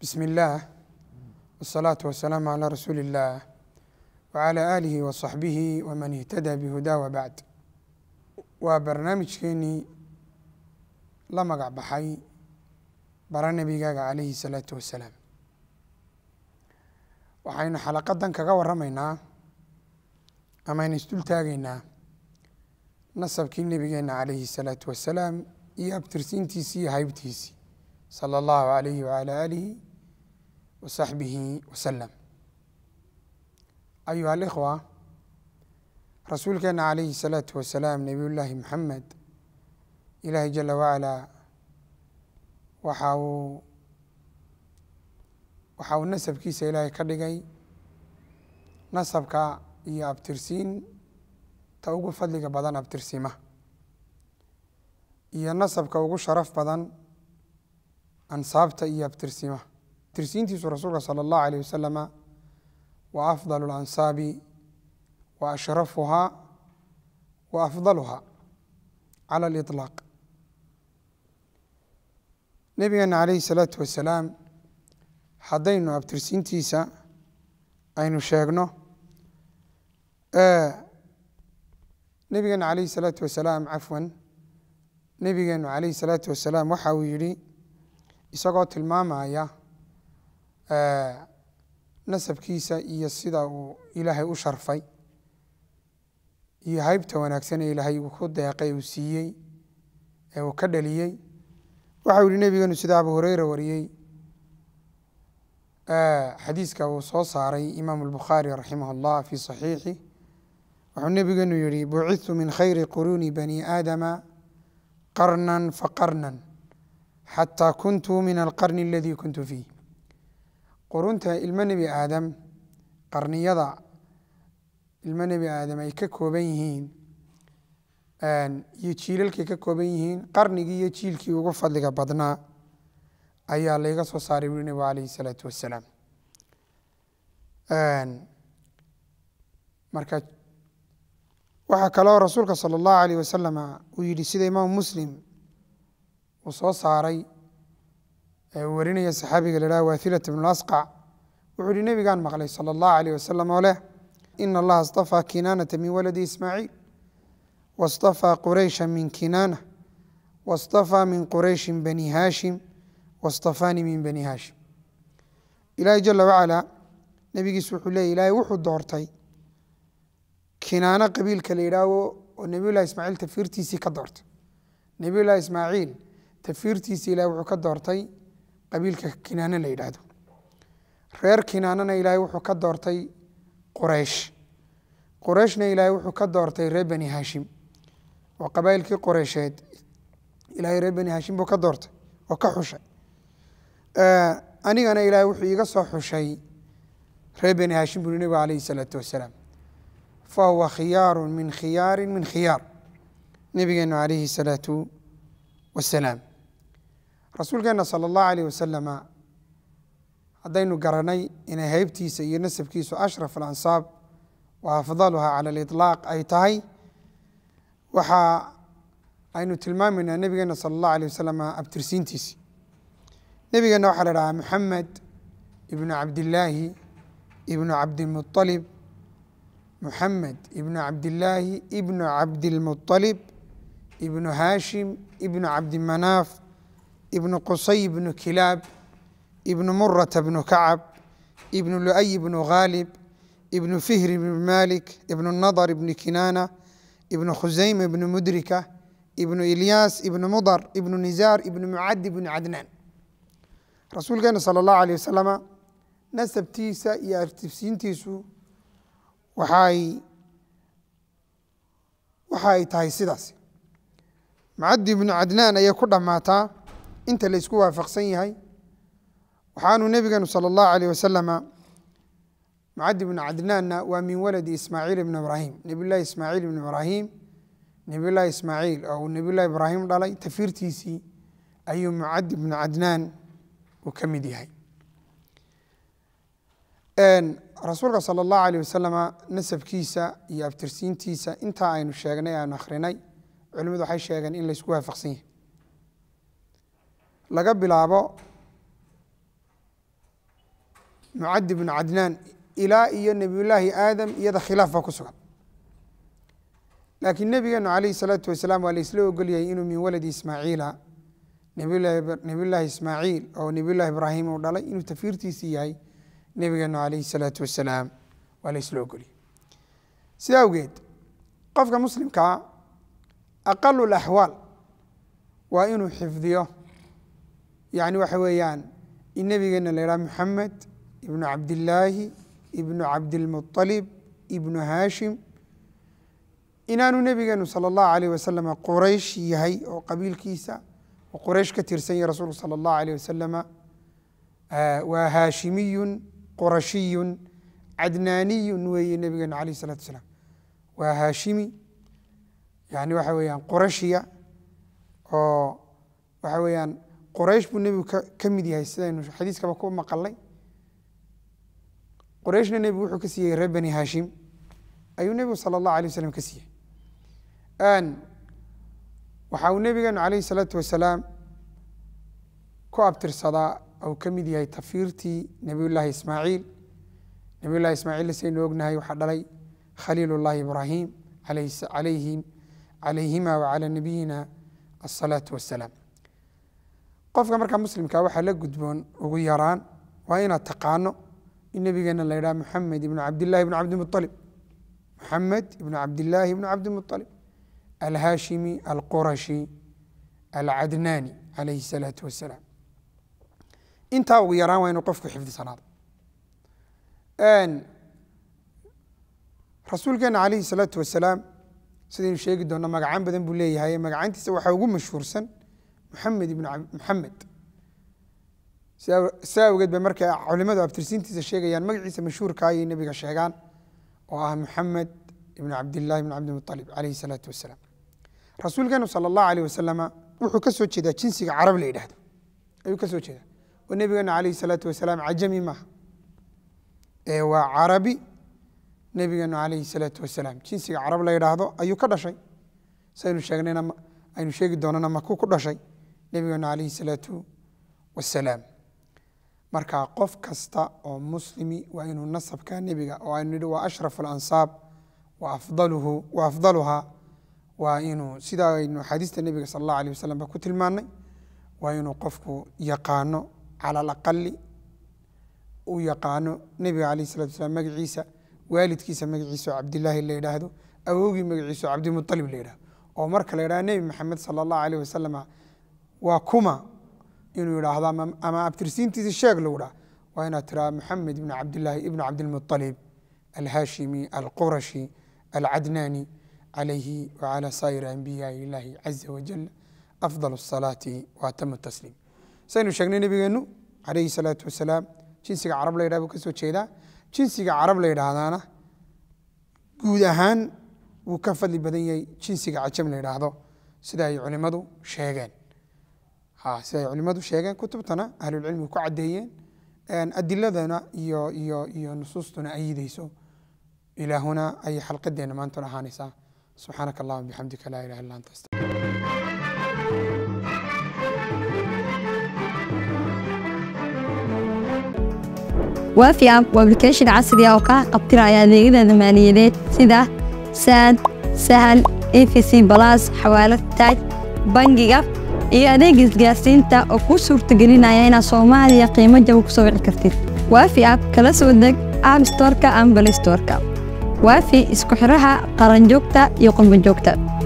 بسم الله والصلاة والسلام على رسول الله وعلى آله وصحبه ومن اهتدى بهداه وبعد waa barnaamijkeenii la magac baxay bara nebigaaga calayhi salaatu wasalaam waxaynu xalaqadan kaga warramaynaa amaynu isdul taagaynaa nasabkii nebigeenna calayhi salaatu wasalaam iyo abtirsiintiisii iyo haybtiisii sala allahu calayhi wacalaa aalihi وصaxbihi wslm ayuha اlkhوa rasuulkeena alayhi الsalaatu wasalaam nabiy llaahi maxamed ilaahi jala wacalaa waxa uu waxa uu nasabkiisa ilaahay ka dhigay nasabka iyo abtirsiin ta ugu fadliga badan abtirsima iyo nasabka ugu sharaf badan ansaabta iyo abtirsima tirsiintiisu rasuulka sala allahu alayh wasalama wa afdalu alansaabi wa ashrafuhaa wa afdaluhaa cala aliطlaaq nabigeena calayhi salaatu wasalaam haddaynu abtirsiintiisa aynu sheegno nabigeena calayhi salaatu wasalaam cafwan nebigeenu calayhi salaatu wasalaam waxa uu yidhi isagoo tilmaamaya nasabkiisa iyo sida uu ilaahay u sharfay iyo haybta wanaagsan ee ilaahay uu ku deeqay uu siiyey ee uu ka dhaliyey waxau yihi nebigeenu sida abu hureyre wariyey xadiiska uu soo saaray imaam albukhaari raximah allah fii saxiixi wuxuu nebigeenu yihi bucitu min khayri quruuni bani aadama qarnan faqarnan xataa kuntu min alqarni aladii kuntu fiih qurunta ilmo nebi aadam qarniyada ilmo nebi aadam ay ka kooban yihiin iyo jiilalkay ka kooban yihiin qarnigii iyo jiilkii ugu fadliga badnaa ayaa layga soo saaray wuli nebigu calayhi isalaatu wasalaam marka waxaa kaloo rasuulka sala allahu alayh wasalama uu yidhi sida imaamu muslim uu soo saaray warinaya saxaabiga lahaha wahilat bnu asqac wuxuu ihi nebigaan maqlay sala allahu aleyh wasalam oo leh ina allaha istafaa kinaanata min waladi ismaaciil wastafaa quraysha min kinaana wastafaa min qurayshin bani haashim wastafaanii min bani haashim ilaahay jala wacalaa nebigiis wuxuu leeyay ilaahay wuxuu doortay kinaano qabiilka la yidhaaho oo nebiyullahi ismaaciil tafiirtiisii ka doortay nebiyullahi ismaaciil tafiirtiisii ilahay wuxuu ka doortay qabiilka kinaana la yidhaahdo reer kinaanana ilaahay wuxuu ka doortay qoreysh qoreyshna ilaahay wuxuu ka doortay reer bani haashim oo qabaa'ilkii qoreysheed ilaahay reer bani haashim buu ka doortay oo ka xushay anigana ilaahay wuxuu iiga soo xushay reer bani haashim buri nebigu calayhi isalaatu wasalaam fa huwa khiyaarun min khiyaarin min khiyaar nebigeenu calayhi salaatu wasalaam rasuulkeenna sala allahu alayh wasalama haddaynu garanay inay haybtiisa iyo nasabkiisu ashraf alansaab wa afdaluha cala aliطlaaq ay tahay waxaa aynu tilmaameynaa nebigeenna sala allahu alيh wasalam abtirsiintiisi nebigeenna waxaa la idhahaa muxamed ibnu cabdillaahi ibnu cabdimuطalib muxamed ibnu cabdillaahi ibnu cabdilmualib ibnu haashim ibnu cabdimanaaf ibnu qusay ibnu kilaab ibnu murata bnu kacab ibnu lu'ay ibnu khaalib ibnu fihri ibnu malik ibnu nadar ibnu kinaana ibnu khusayma ibnu mudrika ibnu ilyaas ibnu mudar ibnu nizaar ibnu mucad ibnu cadnaan rasuulkeena sala allahu aleyh wasalama nasabtiisa iyo artifsiintiisu waxay waxa ay tahay sidaas mucadi ibnu cadnaan ayay ku dhammaataa inta laysku waafaqsan yahay waxaanu nebiganu salى اllahu alيه wasalama mucadi bnu cadnaanna waa min waladi ismaaciil ibn ibraahim nebiylahi ismaaciil ibn ibraahim nebiylahi ismaaciil oo uu nebiylahi ibraahim dhalay tafiirtiisii ayuu mucadi bnu cadnaan uu ka mid yahay rasuulka salى اllahu alيه wasalama nasabkiisa iyo abtirsiintiisa intaa aynu sheegnay aanu akhrinay culimadu waxay sheegeen in laysku waafaqsan yahay laga bilaabo mucadi bnu cadnaan ilaa iyo nebiyullaahi aadam iyada khilaaf baa ku sugan laakiin nebigeenu calayhi salaatu wasalaam waa la isla ogolyahay inuu min waladi ismaaciila nebiyullaahi ismaaciil oo nebiyullahi ibraahim uu dhalay inuu tafiirtiisii yahay nebigeenu calayhi salaatu wasalaam waa la isla ogolyay sida awgeed qofka muslimkaa ah, aqalulaxwaal waa inuu xifdiyo yani waxa weeyaan in nebigeena la yidhaha moxamed ibnu cabdillaahi ibnu cabdilmualib ibnu haashim inaanu nebigeenu sala allahu alayh wasalama quraysh yahay oo qabiilkiisa oo quraysh ka tirsan yahy rasuulku sala allahu alayh wasalama ah, waa haashimiyun qurashiyun cadnaaniyun weeye nebigeenu alayh isalatu wasalaam waa haashimi yani waxa weeyaan qurashiya oo waxa weeyaan qoraysh buu nebigu ka ka mid yahay sidaynu xadiiskaba ku maqalnay qorayshna nebigu wuxuu ka siiyey reer bani haashim ayuu nebigu sala allahu alay wasalam ka siiyey waxa uu nebigeenu calayhi salaatu wasalaam ku abtirsadaa ou ka mid yahay tafiirtii nebiyullaahi ismaaciil nebiyullahi ismaaciilna saynu ognahay waxaa dhalay khaliilullahi ibraahim alayhima wacalaa nabiyina asalaatu wassalaam qofka markaa muslimka waxaa la gudboon ugu yaraan waa inaad taqaano in nabigeena la ydhaha maxamed ibnu cabdilahi ibnu cabdimualib maxamed ibnu cabdilaahi ibnu cabdimualib alhaashimi alqurashi alcadnaani calayhi salaatu wasalaam intaa ugu yaraan waa inuu qofku xifdisanaado rasuulkeena calayhi salaatu wasalaam sidaaynu sheegi doonno magacaan badan buu leeyahay magacaantiisa waxaa ugu mashhuursan maxamed ibn maxamed saa awgeed bay marka culimadu abtirsiintiisa sheegayaan magaciisa mashhuurka ayay nebiga sheegaan oo ah maxamed ibn cabdillahi ibn cabdimualib calayhi salaatu wasalaam rasuulkeenu sala allahu aleyh wasalama wuxuu ka soo jeedaa jinsiga carab la yidhahdo ayuu ka soo jeedaa oo nebigeena calayhi salaatu wasalaam cajami maaha ee waa carabi nebigeenu calayhi salaatu wasalaam jinsiga carab la yidhaahdo ayuu ka dhashay saynu sheegnayna aynu sheegi doonana maku ku dhashay nebigeena calayhi isalaatu wasalaam marka qof kasta oo muslimi waa inuu nasabka nebiga oo aynu nihi waa ashraf alansaab wa afdaluhaa waa inuu sidaa aynu axaadiista nebiga sala allahu aleyh wasalam ba ku tilmaanay waa inuu qofku yaqaano cala alaqali uu yaqaano nebiga alayh isalatu wasalaam magaciisa waalidkiisa magaciisa oo cabdilaahi la yidhaahdo awowgii magaciisa oo cabdimualib la yidhahdo oo marka la yidhahdo nebi maxamed sala allahu aleyh wasalama waa kuma inuu yidhaahda ama abtirsiintiisi sheeg lagu dhaha waa inaad tiraa maxamed ibn cabdilaahi ibn cabdilmualib alhaashimi alqurashi alcadnaani calayhi wacalaa saa'ir anbiyaai illaahi caza wajal afdal asalaati waatama tasliim saynu sheegnay nebigeennu calayhi salaatu wasalaam jinsiga carab la yidhaha buu ka jeedaa jinsiga carab la yidhaahdaana guud ahaan wuu ka fadli badan yahay jinsiga cajam la yidhaahdo sida ay culimmadu sheegeen sida ay culimadu sheegeen kutubtana ahlulcilmigu ku caddeeyeen adiladana iyo iyo iyo nusuustuna ayidayso ilaahuna ayay xalqadeena maantuna ahaanaysaa subxaanaka allahuma bixamdika laa ilaha illa anta waafi app waa application casri ah oo kaa qabtiraya adeegyada maaliyadeed sida saad sahal efc balas xawaalad taaj bangiga iyo adeeg isgaarsiinta oo kuu suurtagelinaya inaad soomaaliya qiimo jabo ku soo wici kartid waafi ab kala soo deg app storka ambalestorka waafi isku xidhaha qaranjoogta iyo qurbajoogta